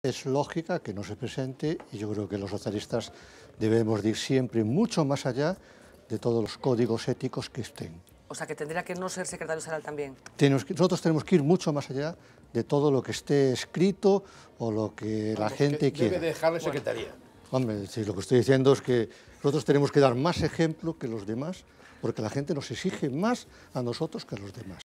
Es lógica que no se presente y yo creo que los socialistas debemos ir siempre mucho más allá de todos los códigos éticos que estén. O sea, que tendría que no ser secretario general también. nosotros tenemos que ir mucho más allá de todo lo que esté escrito o lo que la gente quiere... quiera. Debe dejar la secretaría. hombre, lo que estoy diciendo es que nosotros tenemos que dar más ejemplo que los demás, porque la gente nos exige más a nosotros que a los demás.